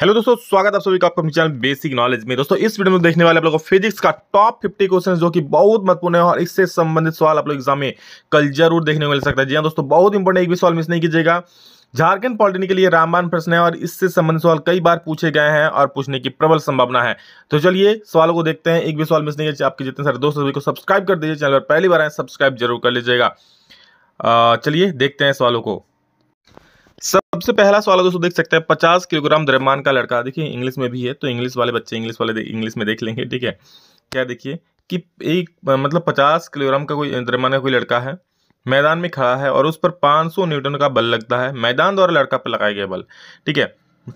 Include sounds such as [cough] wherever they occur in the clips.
hello दोस्तों स्वागत आप सभी का आपका चैनल बेसिक नॉलेज में दोस्तों इस वीडियो में देखने वाले आप लोगों को फिजिक्स का टॉप फिफ्टी क्वेश्चन जो कि बहुत महत्वपूर्ण है और इससे संबंधित सवाल आप लोग एग्जाम में कल जरूर देखने को मिल सकता है जी हाँ दोस्तों बहुत इंपॉर्टेंट एक भी सवाल मिस नहीं कीजिएगा झारखंड पॉलिटेनिक के लिए रामबान प्रश्न है और इससे संबंधित सवाल कई बार पूछे गए हैं और पूछने की प्रबल संभावना है तो चलिए सवालों को देखते हैं एक भी सवाल मिस नहीं कीजिए आपके जितने सारे दोस्तों को सब्सक्राइब कर दीजिए चैनल पर पहली बार आए सब्सक्राइब जरूर कर लीजिएगा चलिए देखते हैं सवालों को सबसे पहला सवाल दोस्तों देख सकते हैं पचास किलोग्राम द्रव्यमान का लड़का देखिए इंग्लिश में भी है तो इंग्लिश वाले बच्चे इंग्लिश वाले इंग्लिश में देख लेंगे ठीक है क्या देखिए कि एक मतलब पचास किलोग्राम का कोई द्रव्यमान का कोई लड़का है मैदान में खड़ा है और उस पर 500 न्यूटन का बल लगता है मैदान द्वारा लड़का पर लगाया गया बल ठीक है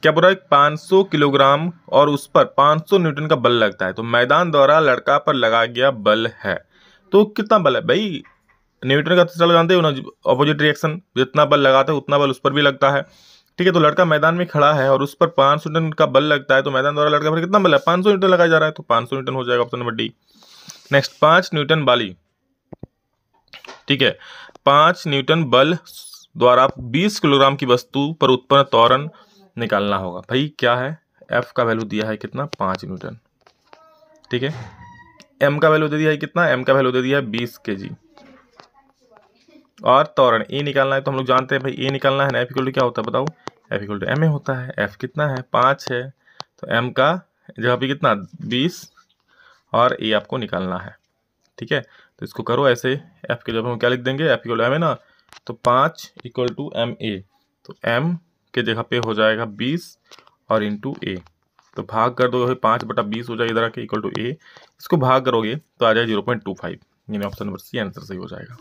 क्या बोला पाँच सौ किलोग्राम और उस पर पाँच न्यूटन का बल लगता है तो मैदान द्वारा लड़का पर लगाया गया बल है तो कितना बल है भाई न्यूटन का तीसरा लगाते हैं अपोजिट रिएक्शन जितना बल लगाते हैं उतना बल उस पर भी लगता है ठीक है तो लड़का मैदान में खड़ा है और उस पर पाँच सौ न्यूटन का बल लगता है तो मैदान द्वारा लड़का पर कितना बल है पाँच सौ न्यूटन लगाया जा रहा है तो पाँच सौ न्यूटन हो जाएगा ऑप्शन नंबर डी नेक्स्ट पाँच न्यूटन बाली ठीक है पाँच न्यूटन बल द्वारा बीस किलोग्राम की वस्तु पर उत्पन्न त्वरण निकालना होगा भाई क्या है एफ का वैल्यू दिया है कितना पाँच न्यूटन ठीक है एम का वैल्यू दे दिया है कितना एम का वैल्यू दे दिया है बीस के जी और तोरण ए निकालना है तो हम लोग जानते हैं भाई ए निकालना है एफ इक्वल टू क्या होता है बताओ F equal to M A होता है एफ कितना है पाँच है तो एम का जगह पे कितना बीस और ए आपको निकालना है ठीक है तो इसको करो ऐसे एफ के जब हम क्या लिख देंगे एफ इक्वल एम ए ना तो पाँच इक्वल टू एम ए तो एम के जगह पे हो जाएगा बीस और इंटू ए तो भाग कर दोगे पाँच बटा बीस हो जाएगा इधर आके इक्वल टू ए इसको भाग करोगे तो आ जाएगा जीरो पॉइंट टू फाइव यानी ऑप्शन नंबर सी आंसर सही हो जाएगा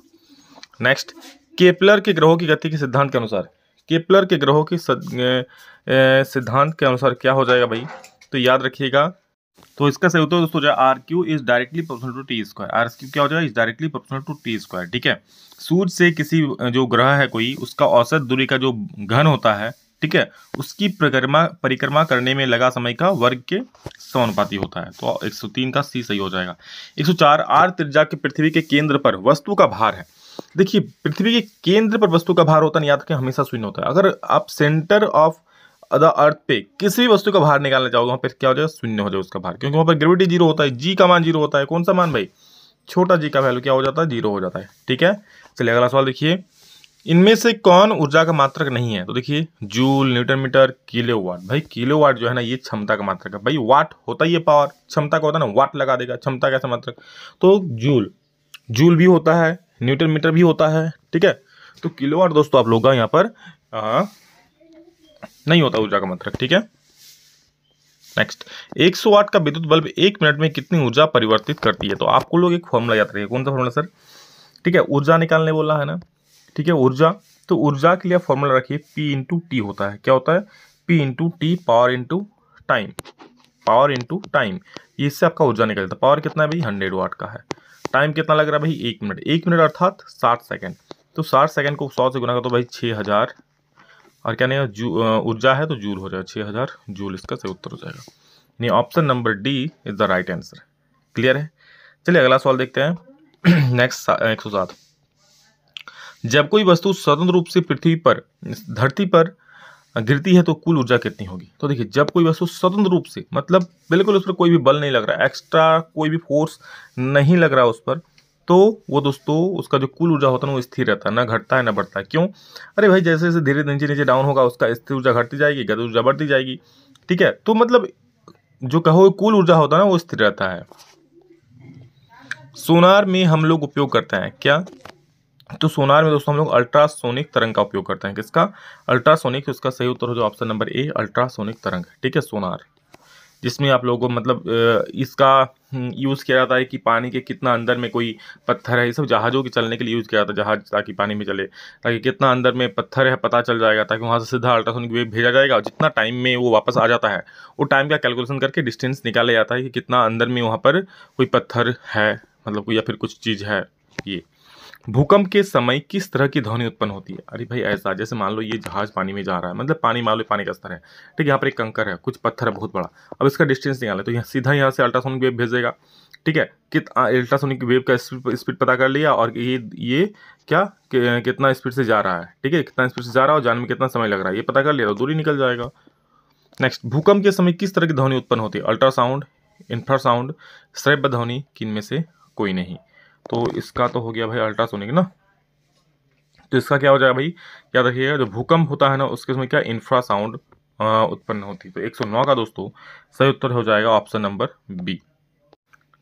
नेक्स्ट केपलर के ग्रहों की गति के सिद्धांत के अनुसार केपलर के ग्रहों की सिद्धांत के अनुसार क्या हो जाएगा भाई तो याद रखिएगा तो इसका सही उत्तर दोस्तों R Q is directly proportional to T square R Q क्या हो जाएगा is directly proportional to T square ठीक है सूर्य से किसी जो ग्रह है कोई उसका औसत दूरी का जो घन होता है ठीक है उसकी परिक्रमा परिक्रमा करने में लगा समय का वर्ग के समानुपाती होता है तो 103 का सी सही हो जाएगा 104 आर त्रिज्या के पृथ्वी के केंद्र पर वस्तु का भार है देखिए पृथ्वी के केंद्र पर वस्तु का भार होता नहीं याद रखें हमेशा शून्य होता है अगर आप सेंटर ऑफ द अर्थ पे किसी भी वस्तु का भार निकालना चाहोगे वहाँ पर क्या हो जाएगा शून्य हो जाएगा उसका भार क्योंकि वहाँ पर ग्रेविटी जीरो होता है जी का मान जीरो होता है कौन सा मान भाई छोटा जी का वैल्यू क्या हो जाता है जीरो हो जाता है ठीक है चलिए अगला सवाल देखिए इनमें से कौन ऊर्जा का मात्रक नहीं है तो देखिए joule newton metre kilowatt भाई किलो वाट जो है ना ये क्षमता का मात्रक है भाई वाट होता ही है पावर क्षमता का होता है ना वाट लगा देगा क्षमता कैसा मात्रक तो जूल जूल भी होता है न्यूटन मीटर भी होता है ठीक है तो किलो वाट दोस्तों आप लोग का यहाँ पर आ, हाँ, नहीं होता ऊर्जा का मात्रक ठीक है नेक्स्ट 100 वाट का विद्युत बल्ब एक मिनट में कितनी ऊर्जा परिवर्तित करती है तो आपको लोग एक फॉर्मूला याद रखिए कौन सा फॉर्मूला सर ठीक है ऊर्जा निकालने बोला है ना ठीक है ऊर्जा तो ऊर्जा के लिए फॉर्मूला रखिए पी इंटू टी होता है क्या होता है P into T power into time power into time इससे आपका ऊर्जा निकलता है पावर कितना है भाई हंड्रेड वाट का है टाइम कितना लग रहा है भाई एक मिनट एक मिनट अर्थात साठ सेकेंड तो साठ सेकेंड को सौ से गुना कर तो भाई छः हज़ार और क्या नहीं ऊर्जा है तो जूल हो जाएगा छः हज़ार जूल इसका सही उत्तर हो जाएगा नहीं option number D is the right answer clear है चलिए अगला सवाल देखते हैं नेक्स्ट [clears throat] एक सौ सात जब कोई वस्तु स्वतंत्र रूप से पृथ्वी पर धरती पर हाँ, गिरती है तो कुल ऊर्जा कितनी होगी तो देखिए जब कोई वस्तु स्वतंत्र रूप से मतलब बिल्कुल उस पर कोई भी बल नहीं लग रहा एक्स्ट्रा कोई भी फोर्स नहीं लग रहा उस पर तो वो दोस्तों उसका जो कुल ऊर्जा होता है ना वो स्थिर रहता है ना घटता है ना बढ़ता है क्यों अरे भाई जैसे जैसे धीरे धीरे नीचे नीचे डाउन होगा उसका स्थिर ऊर्जा घटती जाएगी गति ऊर्जा बढ़ती जाएगी ठीक है तो मतलब जो कहो कुल ऊर्जा होता है ना वो स्थिर रहता है सोनार में हम लोग उपयोग करते हैं क्या तो सोनार में दोस्तों हम लोग अल्ट्रासोनिक तरंग का उपयोग करते हैं किसका अल्ट्रासोनिक उसका सही उत्तर हो जो ऑप्शन नंबर ए अल्ट्रासोनिक तरंग ठीक है सोनार जिसमें आप लोगों को मतलब इसका हम्म, यूज़ किया जाता है कि पानी के कितना अंदर में कोई पत्थर है ये सब जहाज़ों के चलने के लिए यूज़ किया जाता है जहाज ताकि पानी में चले ताकि कितना अंदर में पत्थर है पता चल जाएगा ताकि वहाँ से सीधा अल्ट्रासोनिक वेव भेजा जाएगा और जितना टाइम में वो वापस आ जाता है वो टाइम का कैलकुलेशन करके डिस्टेंस निकाला जाता है कि कितना अंदर में वहाँ पर कोई पत्थर है मतलब या फिर कुछ चीज़ है ये भूकंप के समय किस तरह की ध्वनि उत्पन्न होती है अरे भाई ऐसा जैसे मान लो ये जहाज पानी में जा रहा है मतलब पानी मान लो पानी का स्तर है ठीक है यहाँ पर एक कंकर है कुछ पत्थर है बहुत बड़ा अब इसका डिस्टेंस निकाले तो यहाँ सीधा यहाँ से अल्ट्रासोनिक वेव भेजेगा ठीक है कितना अल्ट्रासोनिक वेव का स्पीड पता कर लिया और ये ये क्या कितना स्पीड से जा रहा है ठीक है कितना स्पीड से जा रहा है और जान में कितना समय लग रहा है ये पता कर लिया तो दूरी निकल जाएगा नेक्स्ट भूकंप के समय किस तरह की ध्वनि उत्पन्न होती है अल्ट्रासाउंड इंफ्रासाउंड श्रैब ध्वनि में से कोई नहीं तो इसका तो हो गया भाई अल्ट्रासोनिक ना तो इसका क्या हो जाएगा भाई याद रखिएगा जो भूकंप होता है ना उसके उसमें क्या इंफ्रासाउंड उत्पन्न होती है तो 109 का दोस्तों सही उत्तर हो जाएगा ऑप्शन नंबर बी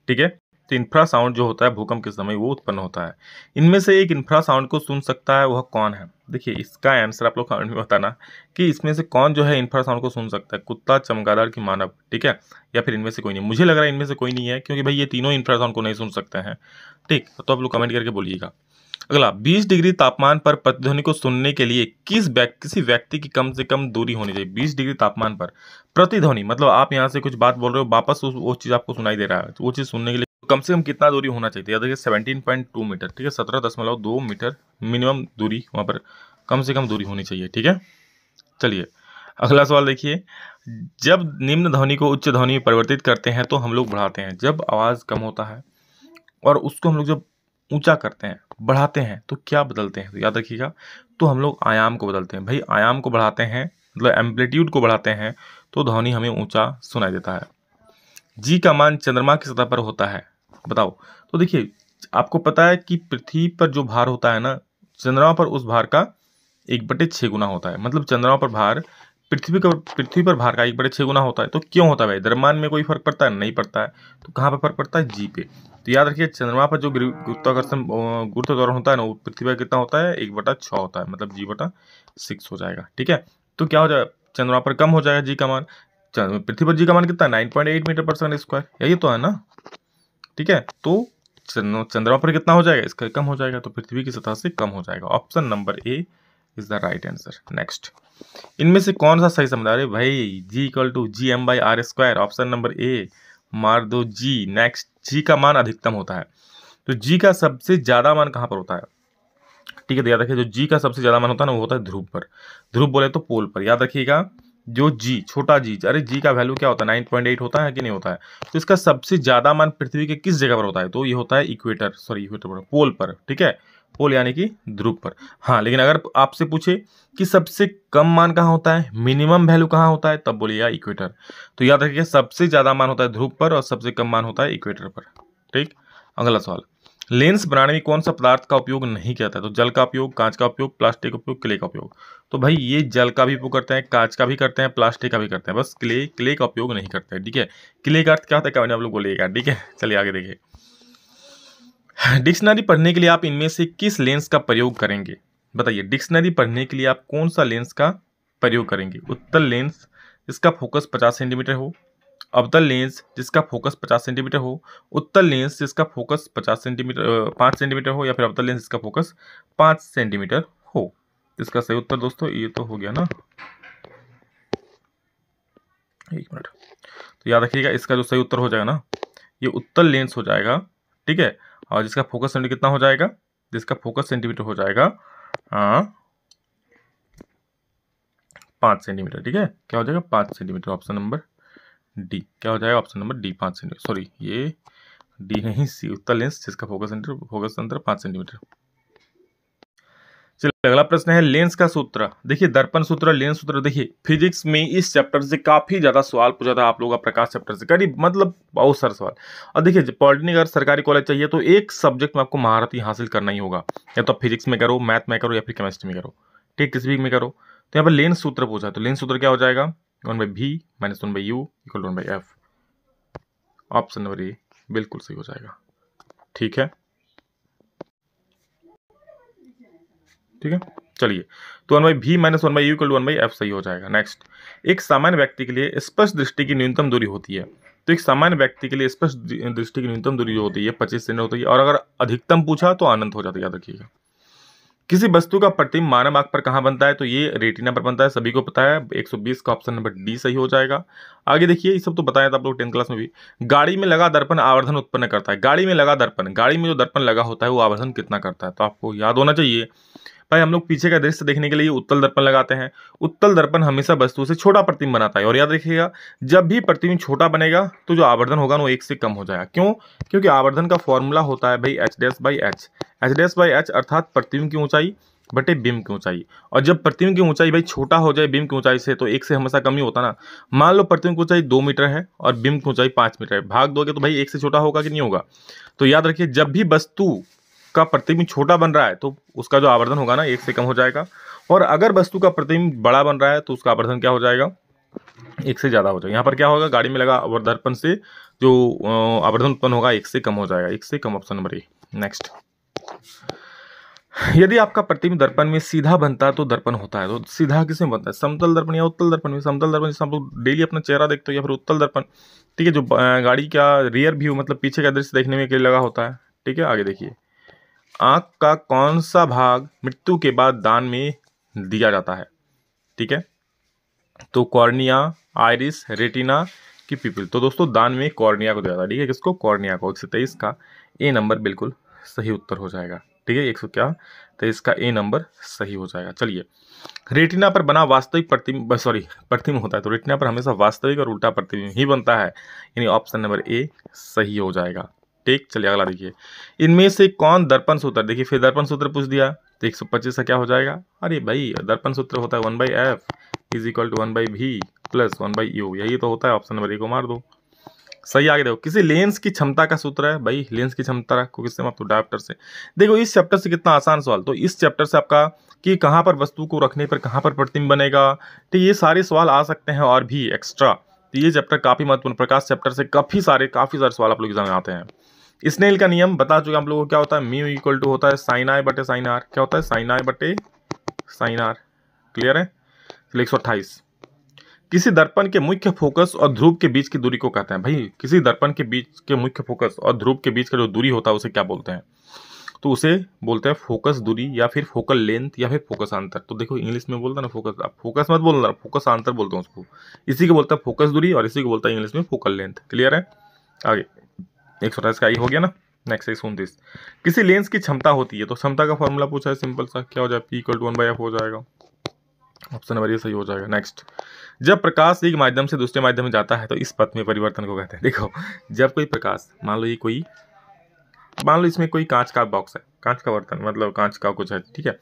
ठीक है तो इंफ्रासाउंड जो होता है भूकंप के समय वो उत्पन्न होता है इनमें से एक इंफ्रासाउंड को सुन सकता है वह कौन है देखिए इसका आंसर आप लोग कमेंट में बताना कि इसमें से कौन जो है इंफ्रासाउंड को सुन सकता है कुत्ता चमगादड़ की मानव ठीक है या फिर इनमें से कोई नहीं मुझे लग रहा है इनमें से कोई नहीं है क्योंकि भाई ये तीनों इंफ्रासाउंड को नहीं सुन सकते हैं ठीक तो आप लोग कमेंट करके बोलिएगा अगला 20 डिग्री तापमान पर प्रतिध्वनि को सुनने के लिए किस व्यक्ति किसी व्यक्ति की कम से कम दूरी होनी चाहिए 20 डिग्री तापमान पर प्रतिध्वनि मतलब आप यहाँ से कुछ बात बोल रहे हो वापस वो चीज़ आपको सुनाई दे रहा है वो चीज़ सुनने के लिए कम से कम कितना दूरी होना चाहिए रखिए सेवनटीन पॉइंट टू मीटर ठीक है सत्रह दशमलव दो मीटर मिनिमम दूरी वहाँ पर कम से कम दूरी होनी चाहिए ठीक है चलिए अगला सवाल देखिए जब निम्न ध्वनि को उच्च ध्वनि में परिवर्तित करते हैं तो हम लोग बढ़ाते हैं जब आवाज़ कम होता है और उसको हम लोग जब ऊँचा करते हैं बढ़ाते हैं तो क्या बदलते हैं तो याद रखिएगा तो हम लोग आयाम को बदलते हैं भाई आयाम को बढ़ाते हैं मतलब एम्पलीट्यूड को बढ़ाते हैं तो ध्वनि हमें ऊँचा सुनाई देता है जी का मान चंद्रमा की सतह पर होता है बताओ तो देखिए आपको पता है कि पृथ्वी पर जो भार होता है ना चंद्रमा पर उस भार का एक बटे छः गुना होता है मतलब चंद्रमा पर भार पृथ्वी का पृथ्वी पर भार का एक बटे छः गुना होता है तो क्यों होता है भाई दरमान में कोई फर्क पड़ता है नहीं पड़ता है तो कहाँ पर फर्क पड़ता है जी पे तो याद रखिए चंद्रमा पर जो गुरुत्वाकर्षण गुरुत्वाकर्षण होता है ना वो पृथ्वी पर कितना होता है एक बटा छः होता है मतलब जी बटा सिक्स हो जाएगा ठीक है तो क्या हो जाएगा चंद्रमा पर कम हो जाएगा जी का मान पृथ्वी पर जी का मान कितना नाइन पॉइंट एट मीटर पर सेकंड स्क्वायर यही तो है ना ठीक है तो चंद्रमा पर कितना हो जाएगा इसका कम हो जाएगा तो पृथ्वी की सतह से कम हो जाएगा option number A is the right answer next इनमें से कौन सा सही समझा रहे भाई G equal to G M by R square option number A मार दो जी नेक्स्ट जी का मान अधिकतम होता है तो जी का सबसे ज़्यादा मान कहाँ पर होता है ठीक है तो याद रखिए जो जी का सबसे ज़्यादा मान होता है ना वो होता है ध्रुव पर ध्रुव बोले तो पोल पर याद रखिएगा जो जी छोटा जी अरे जी का वैल्यू क्या होता है नाइन पॉइंट एट होता है कि नहीं होता है तो इसका सबसे ज़्यादा मान पृथ्वी के किस जगह पर होता है तो ये होता है इक्वेटर सॉरी इक्वेटर पर पोल पर ठीक है पोल यानी कि ध्रुव पर हाँ लेकिन अगर आपसे पूछे कि सबसे कम मान कहाँ होता है मिनिमम वैल्यू कहाँ होता है तब बोलिएगा इक्वेटर तो याद रखिए सबसे ज़्यादा मान होता है ध्रुव पर और सबसे कम मान होता है इक्वेटर पर ठीक अगला सवाल लेंस बनाने में कौन सा पदार्थ का उपयोग नहीं किया था तो जल का उपयोग कांच का उपयोग प्लास्टिक का उपयोग क्ले का उपयोग तो भाई ये जल का भी उपयोग करते हैं कांच का भी करते हैं प्लास्टिक का भी करते हैं बस क्ले क्ले का उपयोग नहीं करते हैं ठीक है क्ले का अर्थ क्या होता है क्या आप लोग बोलिएगा ठीक है [laughs] चलिए आगे देखिए डिक्शनरी पढ़ने के लिए आप इनमें से किस लेंस का प्रयोग करेंगे बताइए डिक्शनरी पढ़ने के लिए आप कौन सा लेंस का प्रयोग करेंगे उत्तर लेंस इसका फोकस 50 सेंटीमीटर हो अवतल लेंस जिसका फोकस 50 सेंटीमीटर हो उत्तल लेंस जिसका फोकस 50 सेंटीमीटर 5 सेंटीमीटर हो या फिर अवतल लेंस जिसका फोकस 5 सेंटीमीटर हो इसका सही उत्तर दोस्तों ये तो हो गया ना एक मिनट तो याद रखिएगा इसका जो सही उत्तर हो जाएगा ना ये उत्तल लेंस हो जाएगा ठीक है और जिसका फोकस सेंटीमीटर कितना हो जाएगा जिसका फोकस सेंटीमीटर हो जाएगा आ, पाँच सेंटीमीटर ठीक है क्या हो जाएगा पाँच सेंटीमीटर ऑप्शन नंबर डी क्या हो जाएगा ऑप्शन नंबर डी पाँच सेंटीमीटर सॉरी ये डी नहीं सी उत्तर लेंस जिसका फोकस सेंटर फोकस अंतर पाँच सेंटीमीटर चलिए अगला प्रश्न है लेंस का सूत्र देखिए दर्पण सूत्र लेंस सूत्र देखिए फिजिक्स में इस चैप्टर से काफी ज्यादा सवाल पूछा था आप लोगों का प्रकाश चैप्टर से करीब मतलब बहुत सारे सवाल और देखिए पॉलिटेनिक अगर सरकारी कॉलेज चाहिए तो एक सब्जेक्ट में आपको महारत ही हासिल करना ही होगा या तो फिजिक्स में करो मैथ में करो या फिर केमिस्ट्री में करो ठीक किसी भी में करो तो यहाँ पर लेंस सूत्र पूछा तो लेंस सूत्र क्या हो जाएगा one by V minus one by U equal one by F option number A बिल्कुल सही हो जाएगा ठीक है ठीक है चलिए तो one by V minus one by U equal one by F सही हो जाएगा नेक्स्ट एक सामान्य व्यक्ति के लिए स्पष्ट दृष्टि की न्यूनतम दूरी होती है तो एक सामान्य व्यक्ति के लिए स्पष्ट दृष्टि की न्यूनतम दूरी जो होती है पच्चीस सेंटीमीटर होती है और अगर अधिकतम पूछा तो आनंद हो जाता है याद रखिएगा किसी वस्तु का प्रतिम मानव आंख पर कहाँ बनता है तो ये रेटिना पर बनता है सभी को पता है 120 का ऑप्शन नंबर डी सही हो जाएगा आगे देखिए ये सब तो बताया था आप लोग टेंथ क्लास में भी गाड़ी में लगा दर्पण आवर्धन उत्पन्न करता है गाड़ी में लगा दर्पण गाड़ी में जो दर्पण लगा होता है वो आवर्धन कितना करता है तो आपको याद होना चाहिए भाई हम लोग पीछे का दृश्य देखने के लिए उत्तल दर्पण लगाते हैं उत्तल दर्पण हमेशा वस्तु से छोटा प्रतिम बनाता है और याद रखिएगा जब भी प्रतिम छोटा बनेगा तो जो आवर्धन होगा ना वो एक से कम हो जाएगा क्यों क्योंकि आवर्धन का फॉर्मूला होता है भाई H dash by H H dash by H अर्थात प्रतिम की ऊंचाई बटे बीम की ऊंचाई और जब प्रतिम की ऊंचाई भाई छोटा हो जाए बीम की ऊंचाई से तो एक से हमेशा कम ही होता ना मान लो प्रतिम की ऊंचाई दो मीटर है और बीम की ऊंचाई पांच मीटर है भाग दोगे तो भाई एक से छोटा होगा कि नहीं होगा तो याद रखिए जब भी वस्तु का प्रतिबिंब छोटा बन रहा है तो उसका जो आवर्धन होगा ना एक से कम हो जाएगा और अगर वस्तु का प्रतिबिंब बड़ा बन रहा है तो उसका आवर्धन क्या हो जाएगा एक से ज़्यादा हो जाएगा यहाँ पर क्या होगा गाड़ी में लगा अवर्धर्पण से जो आवर्धन उत्पन्न होगा एक से कम हो जाएगा एक से कम ऑप्शन नंबर ए नेक्स्ट यदि आपका प्रतिबिंब दर्पण में सीधा बनता है तो दर्पण होता है तो सीधा किस में बनता है समतल दर्पण या उत्तल दर्पण में समतल दर्पण जैसे हम लोग डेली अपना चेहरा देखते हो या फिर उत्तल दर्पण ठीक है जो गाड़ी का रियर व्यू मतलब पीछे का दृश्य देखने में के लगा होता है ठीक है आगे देखिए आँख का कौन सा भाग मृत्यु के बाद दान में दिया जाता है ठीक है तो कॉर्निया आयरिस रेटिना की पीपल तो दोस्तों दान में कॉर्निया को दिया जाता है ठीक है किसको कॉर्निया को एक सौ तेईस का ए नंबर बिल्कुल सही उत्तर हो जाएगा ठीक है एक सौ क्या तो इसका ए नंबर सही हो जाएगा चलिए रेटिना पर बना वास्तविक प्रतिम सॉरी प्रतिम होता है तो रेटिना पर हमेशा वास्तविक और उल्टा प्रतिबिंब ही बनता है यानी ऑप्शन नंबर ए सही हो जाएगा ठीक चलिए अगला देखिए इनमें से कौन दर्पण सूत्र देखिए फिर दर्पण सूत्र पूछ दिया तो एक सौ पच्चीस का क्या हो जाएगा अरे भाई दर्पण सूत्र होता है one by F is equal to one by V plus one by U यही तो होता है ऑप्शन नंबर ए को मार दो सही आगे देखो किसी लेंस की क्षमता का सूत्र है भाई लेंस की क्षमता को किससे मापते हो डायप्टर से देखो इस चैप्टर से कितना आसान सवाल तो इस चैप्टर से आपका कि कहाँ पर वस्तु को रखने पर कहाँ पर प्रतिम बनेगा तो ये सारे सवाल आ सकते हैं और भी एक्स्ट्रा तो ये चैप्टर काफ़ी महत्वपूर्ण प्रकाश चैप्टर से काफ़ी सारे काफ़ी सारे सवाल आप लोग एग्जाम में आते हैं स्नेल का नियम बता चुके हम लोगों को क्या होता है म्यू इक्वल टू होता है साइन आई बटे साइन आर क्या होता है साइन आई बटे साइन आर क्लियर है एक सौ अट्ठाईस किसी दर्पण के मुख्य फोकस और ध्रुव के बीच की दूरी को कहते हैं भाई किसी दर्पण के बीच के मुख्य फोकस और ध्रुव के बीच का जो दूरी होता है उसे क्या बोलते हैं तो उसे बोलते हैं फोकस दूरी या फिर फोकल लेंथ या फिर फोकस अंतर तो देखो इंग्लिश में बोलता ना फोकस आप फोकस मत बोलना फोकस अंतर बोलते हैं उसको इसी को बोलता है फोकस दूरी और इसी को बोलता है इंग्लिश में फोकल लेंथ क्लियर है आगे एक सौ अट्ठाईस का आई हो गया ना नेक्स्ट एक उनतीस किसी लेंस की क्षमता होती है तो क्षमता का फॉर्मूला पूछा है सिंपल सा क्या हो जाए P equal to one by F हो जाएगा ऑप्शन नंबर ये सही हो जाएगा नेक्स्ट जब प्रकाश एक माध्यम से दूसरे माध्यम में जाता है तो इस पथ में परिवर्तन को कहते हैं देखो जब कोई प्रकाश मान लो ये कोई मान लो इसमें कोई कांच का बॉक्स है कांच का बर्तन मतलब कांच का कुछ है ठीक है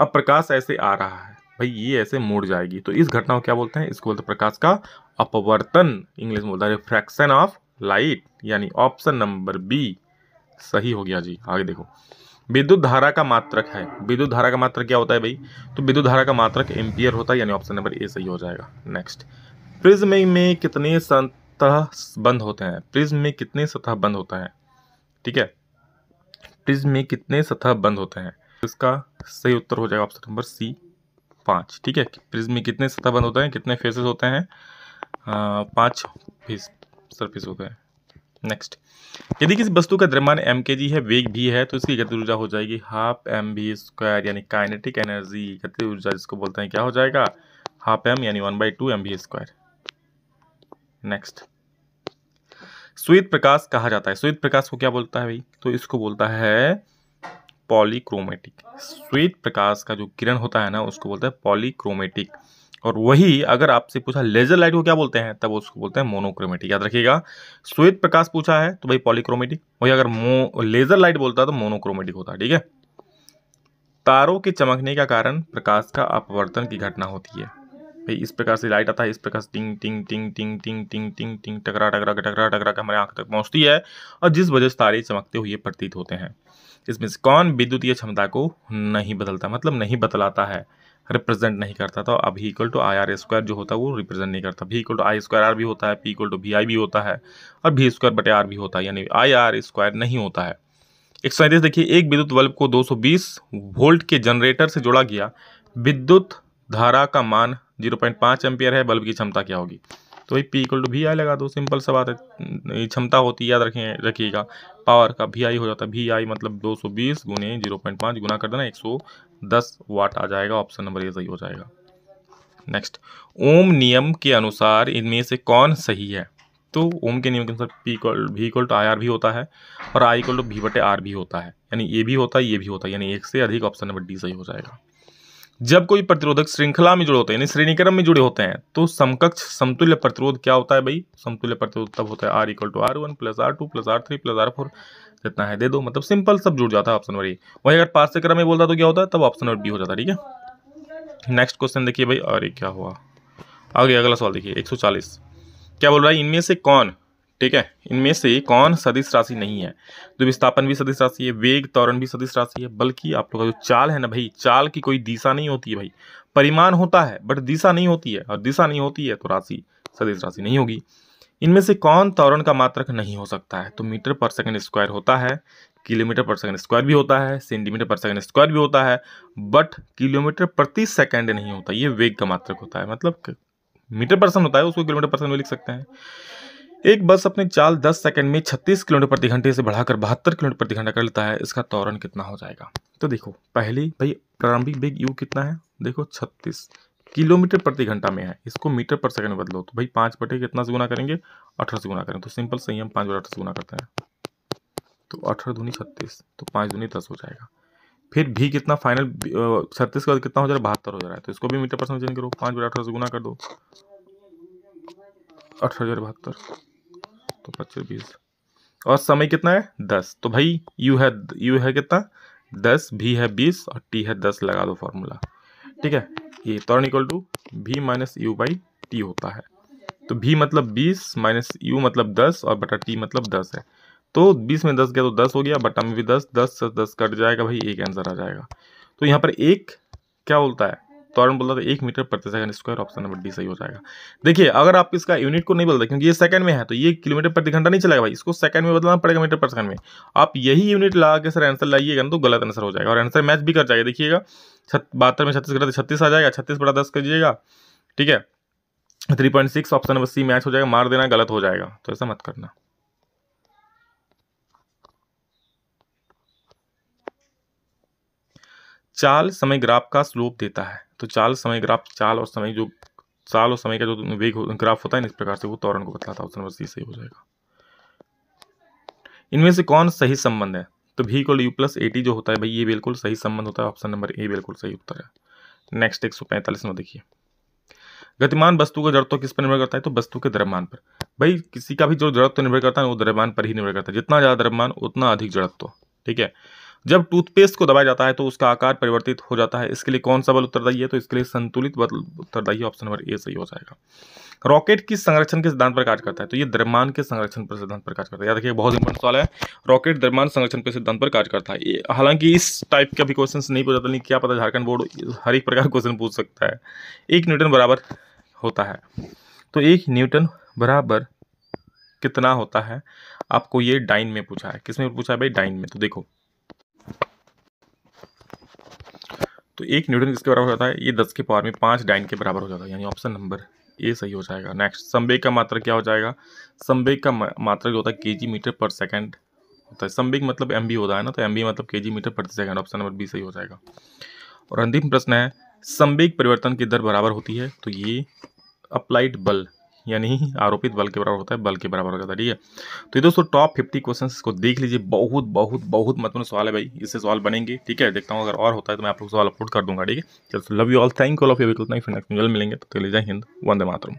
अब प्रकाश ऐसे आ रहा है भाई ये ऐसे मुड़ जाएगी तो इस घटना को क्या बोलते हैं इसको बोलते हैं प्रकाश का अपवर्तन इंग्लिश में बोलता है रिफ्रैक्शन ऑफ लाइट यानी ऑप्शन नंबर बी सही हो गया जी आगे देखो विद्युत धारा का मात्रक है विद्युत धारा का मात्रक क्या होता है भाई तो विद्युत धारा का मात्रक एम्पियर होता है यानी ऑप्शन नंबर ए सही हो जाएगा नेक्स्ट प्रिज्म में, में कितने सतह बंद होते हैं प्रिज्म में कितने सतह बंद होता है ठीक है प्रिज्म में कितने सतह बंद होते हैं इसका सही उत्तर हो जाएगा ऑप्शन नंबर सी पाँच ठीक है प्रिज्म में कितने सतह बंद होते हैं कितने फेसेस होते हैं पाँच फेस सरफेस होते हैं नेक्स्ट यदि किसी वस्तु का द्रव्यमान एम के जी है वेग भी है तो इसकी गति ऊर्जा हो जाएगी हाफ एम बी स्क्वायर यानी काइनेटिक एनर्जी गति ऊर्जा जिसको बोलते हैं क्या हो जाएगा हाफ एम यानी one by two M V square next श्वेत प्रकाश कहा जाता है श्वेत प्रकाश को क्या बोलता है भाई तो इसको बोलता है पॉलीक्रोमेटिक श्वेत प्रकाश का जो किरण होता है ना उसको बोलता है पॉलीक्रोमेटिक और वही अगर आपसे पूछा लेजर लाइट को क्या बोलते हैं तब उसको बोलते हैं मोनोक्रोमेटिक याद रखिएगा श्वेत प्रकाश पूछा है तो भाई पॉलीक्रोमेटिक वही अगर मो लेजर लाइट बोलता है तो मोनोक्रोमेटिक होता है ठीक है तारों के चमकने का कारण प्रकाश का अपवर्तन की घटना होती है भाई इस प्रकार से लाइट आता है इस प्रकार से टिंग टिंग टिंग टिंग टिंग टिंग टिंग टिंग टकरा टकरा टकरा टकरा के हमारे आंख तक पहुंचती है और जिस वजह से तारे चमकते हुए प्रतीत होते हैं इसमें से कौन विद्युतीय क्षमता को नहीं बदलता मतलब नहीं बतलाता है रिप्रेजेंट नहीं करता था अब ही equal to I R square जो होता है वो रिप्रेजेंट नहीं करता भी equal to I square R भी होता है पी इक्वल टू भी आई भी होता है और भी स्क्वायर बटे आर भी होता है यानी आई आर स्क्वायर नहीं होता है एक सौ देखिए एक विद्युत बल्ब को 220 वोल्ट के जनरेटर से जोड़ा गया विद्युत धारा का मान 0.5 एम्पियर है बल्ब की क्षमता क्या होगी तो भाई P equal to V I लगा दो सिंपल सा बात है क्षमता होती है याद रखें रखिएगा पावर का वी आई हो जाता है वी आई मतलब 220 सौ बीस गुने जीरो पॉइंट पाँच गुना कर देना 110 वाट आ जाएगा ऑप्शन नंबर ये सही हो जाएगा नेक्स्ट ओम नियम के अनुसार इनमें से कौन सही है तो ओम के नियम के अनुसार P equal V equal to I R भी होता है और आई इक्वल टू वी बटे आर भी होता है यानी ये भी होता है ये भी होता है यानी एक से अधिक ऑप्शन नंबर डी सही हो जाएगा जब कोई प्रतिरोधक श्रृंखला में जुड़े होते हैं यानी श्रेणीक्रम में जुड़े होते हैं तो समकक्ष समतुल्य प्रतिरोध क्या होता है भाई समतुल्य प्रतिरोध तब होता है R equal to R one plus R two plus R three plus R four जितना है दे दो मतलब सिंपल सब जुड़ जाता है ऑप्शन नंबर ए वही अगर पास क्रम में बोलता तो क्या होता है तब ऑप्शन नंबर बी हो जाता है ठीक है नेक्स्ट क्वेश्चन देखिए भाई अरे क्या हुआ आगे अगला सवाल देखिए एक क्या बोल रहा है इनमें से कौन ठीक है इनमें से कौन सदिश राशि नहीं है तो विस्थापन भी सदिश राशि है वेग तौरण भी सदिश राशि है बल्कि आप लोग का जो चाल है ना भाई चाल की कोई दिशा नहीं होती है भाई परिमाण होता है बट दिशा नहीं होती है और दिशा नहीं होती है तो राशि सदिश राशि नहीं होगी इनमें से कौन तौरण का मात्रक नहीं हो सकता है तो मीटर पर सेकेंड स्क्वायर होता है किलोमीटर पर सेकंड स्क्वायर भी होता है सेंटीमीटर पर सेकंड स्क्वायर भी होता है बट किलोमीटर प्रति सेकंड नहीं होता ये वेग का मात्रक होता है मतलब मीटर परसेंट होता है उसको किलोमीटर परसेंट में लिख सकते हैं एक बस अपने चाल 10 सेकंड में 36 किलोमीटर प्रति घंटे से बढ़ाकर बहत्तर किलोमीटर प्रति घंटा कर लेता है इसका त्वरण कितना हो जाएगा तो देखो पहली भाई प्रारंभिक बेग यू कितना है देखो 36 किलोमीटर प्रति घंटा में है इसको मीटर पर सेकंड बदलो तो भाई पांच बटे कितना से गुना करेंगे अठारह से गुना करेंगे तो सिंपल सही हम पाँच बटे अठारह से गुना करते हैं तो अठारह धुनी छत्तीस तो पाँच धुनी दस हो जाएगा फिर भी कितना फाइनल छत्तीस के बाद कितना हो जा रहा है बहत्तर हो जा रहा है तो इसको भी मीटर पर सेकंड करो पाँच बटे अठारह से गुना कर दो अठारह हज़ार बहत्तर तो पच्चीस बीस और समय कितना है दस तो भाई यू है यू है कितना दस भी है बीस और टी है दस लगा दो फॉर्मूला ठीक है ये तो equal to V minus U by T होता है तो भी मतलब बीस माइनस यू मतलब दस और बटा टी मतलब दस है तो बीस में दस गया तो दस हो गया बटा में भी दस दस से दस कट जाएगा भाई एक आंसर आ जाएगा तो यहाँ पर एक क्या बोलता है त्वरण तो बोल रहा एक मीटर प्रति second square option number D सही हो जाएगा देखिए अगर आप इसका यूनिट को नहीं बदलते क्योंकि ये सेकंड में है तो ये किलोमीटर प्रति घंटा नहीं चलेगा भाई इसको सेकंड में बदलना पड़ेगा मीटर पर सेकंड में आप यही यूनिट लगा के सर आंसर लाइएगा तो गलत आंसर हो जाएगा और आंसर मैच भी कर जाएगा देखिएगा बहत्तर में छत्तीस करते तो छत्तीस आ जाएगा छत्तीस बड़ा दस करिएगा ठीक है three point six option number C match हो जाएगा मार देना गलत हो जाएगा तो ऐसा मत करना चाल समय ग्राफ का स्लोप देता है तो चाल समय ग्राफ चाल और समय जो चाल और समय का जो वेग ग्राफ होता है इस प्रकार से वो तौरण को बताता है ऑप्शन नंबर सी सही हो जाएगा इनमें से कौन सही संबंध है तो भी इक्वल यू प्लस एटी जो होता है भाई ये बिल्कुल सही संबंध होता है ऑप्शन नंबर ए बिल्कुल सही उत्तर है नेक्स्ट एक सौ पैंतालीस में देखिए गतिमान वस्तु का जड़त्व किस पर निर्भर करता है तो वस्तु के द्रव्यमान पर भाई किसी का भी जो जड़त्व निर्भर करता है वो द्रव्यमान पर ही निर्भर करता है जितना ज़्यादा द्रव्यमान उतना अधिक जड़त्व ठीक है जब टूथपेस्ट को दबाया जाता है तो उसका आकार परिवर्तित हो जाता है इसके लिए कौन सा बल उत्तरदायी है तो इसके लिए संतुलित बल उत्तरदायी ऑप्शन नंबर ए सही हो जाएगा रॉकेट किस संरक्षण के सिद्धांत पर कार्य करता है तो ये द्रव्यमान के संरक्षण पर सिद्धांत पर कार्य करता है याद रखिए बहुत इंपॉर्टेंट सवाल है रॉकेट द्रव्यमान संरक्षण पर सिद्धांत पर कार्य करता है हालांकि इस टाइप का भी क्वेश्चन नहीं पूछा नहीं क्या पता झारखंड बोर्ड हर एक प्रकार क्वेश्चन पूछ सकता है एक न्यूटन बराबर होता है तो एक न्यूटन बराबर कितना होता है आपको ये डाइन में पूछा है किसमें पूछा है भाई डाइन में तो देखो तो एक न्यूटन किसके बराबर हो जाता है ये दस के पावर में पाँच डाइन के बराबर हो जाता है यानी ऑप्शन नंबर ए सही हो जाएगा नेक्स्ट संवेग का मात्रा क्या हो जाएगा संवेग का मात्रा जो होता है के मीटर पर सेकेंड होता है संवेग मतलब एम होता है ना तो एम मतलब के मीटर प्रति सेकेंड ऑप्शन नंबर बी सही हो जाएगा और अंतिम प्रश्न है संवेग परिवर्तन की दर बराबर होती है तो ये अप्लाइड बल यानी आरोपित बल के बराबर होता है बल के बराबर होता है ठीक है तो ये दोस्तों टॉप फिफ्टी क्वेश्चन को देख लीजिए बहुत बहुत बहुत महत्वपूर्ण सवाल है भाई इससे सवाल बनेंगे ठीक है देखता हूँ अगर और होता है तो मैं आप लोग सवाल अपलोड कर दूंगा ठीक है चलो love you all thank all of you next मिलेंगे तो ले जाए हिंद वंदे मातरम